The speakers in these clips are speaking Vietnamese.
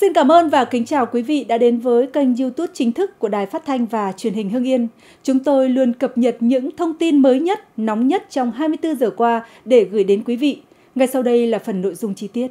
Xin cảm ơn và kính chào quý vị đã đến với kênh YouTube chính thức của Đài Phát thanh và Truyền hình Hưng Yên. Chúng tôi luôn cập nhật những thông tin mới nhất, nóng nhất trong 24 giờ qua để gửi đến quý vị. Ngay sau đây là phần nội dung chi tiết.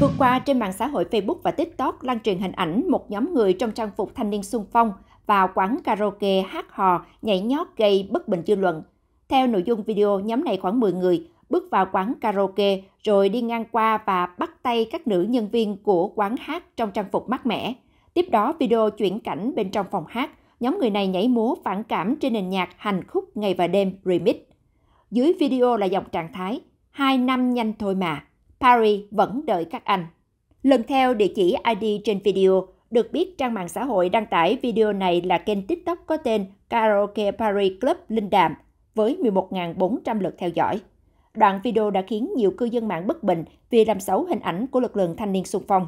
Vừa qua, trên mạng xã hội Facebook và TikTok lan truyền hình ảnh một nhóm người trong trang phục thanh niên xung phong vào quán karaoke hát hò, nhảy nhót gây bất bình dư luận. Theo nội dung video, nhóm này khoảng 10 người bước vào quán karaoke rồi đi ngang qua và bắt tay các nữ nhân viên của quán hát trong trang phục mát mẻ. Tiếp đó video chuyển cảnh bên trong phòng hát, nhóm người này nhảy múa phản cảm trên nền nhạc hành khúc ngày và đêm remix. Dưới video là dòng trạng thái, hai năm nhanh thôi mà, Paris vẫn đợi các anh. Lần theo địa chỉ ID trên video, được biết trang mạng xã hội đăng tải video này là kênh TikTok có tên Karaoke Paris Club Linh Đàm với 11.400 lượt theo dõi đoạn video đã khiến nhiều cư dân mạng bất bình vì làm xấu hình ảnh của lực lượng thanh niên xung phong.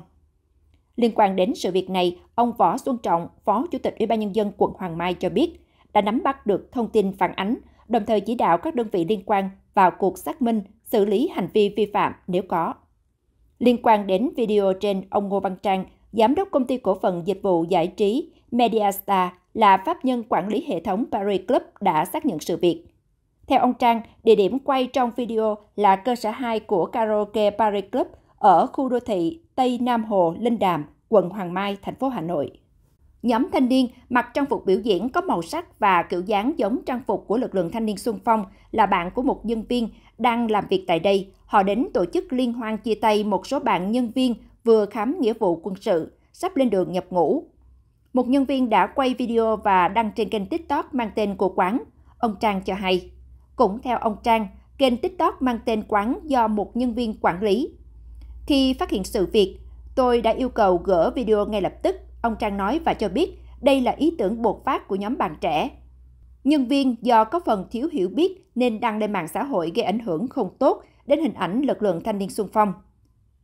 Liên quan đến sự việc này, ông Võ Xuân Trọng, Phó Chủ tịch Ủy ban Nhân dân quận Hoàng Mai cho biết, đã nắm bắt được thông tin phản ánh, đồng thời chỉ đạo các đơn vị liên quan vào cuộc xác minh, xử lý hành vi vi phạm nếu có. Liên quan đến video trên, ông Ngô Văn Trang, Giám đốc Công ty Cổ phần Dịch vụ Giải trí Mediastar là pháp nhân quản lý hệ thống Paris Club đã xác nhận sự việc. Theo ông Trang, địa điểm quay trong video là cơ sở 2 của karaoke Paris Club ở khu đô thị Tây Nam Hồ, Linh Đàm, quận Hoàng Mai, thành phố Hà Nội. Nhóm thanh niên mặc trang phục biểu diễn có màu sắc và kiểu dáng giống trang phục của lực lượng thanh niên xung phong là bạn của một nhân viên đang làm việc tại đây. Họ đến tổ chức liên hoan chia tay một số bạn nhân viên vừa khám nghĩa vụ quân sự, sắp lên đường nhập ngũ. Một nhân viên đã quay video và đăng trên kênh TikTok mang tên của quán. Ông Trang cho hay. Cũng theo ông Trang, kênh TikTok mang tên quán do một nhân viên quản lý. Khi phát hiện sự việc, tôi đã yêu cầu gỡ video ngay lập tức, ông Trang nói và cho biết đây là ý tưởng bột phát của nhóm bạn trẻ. Nhân viên do có phần thiếu hiểu biết nên đăng lên mạng xã hội gây ảnh hưởng không tốt đến hình ảnh lực lượng thanh niên xung phong.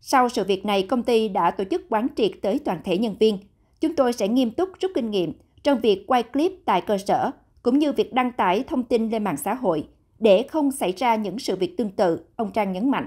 Sau sự việc này, công ty đã tổ chức quán triệt tới toàn thể nhân viên. Chúng tôi sẽ nghiêm túc rút kinh nghiệm trong việc quay clip tại cơ sở, cũng như việc đăng tải thông tin lên mạng xã hội, để không xảy ra những sự việc tương tự, ông Trang nhấn mạnh.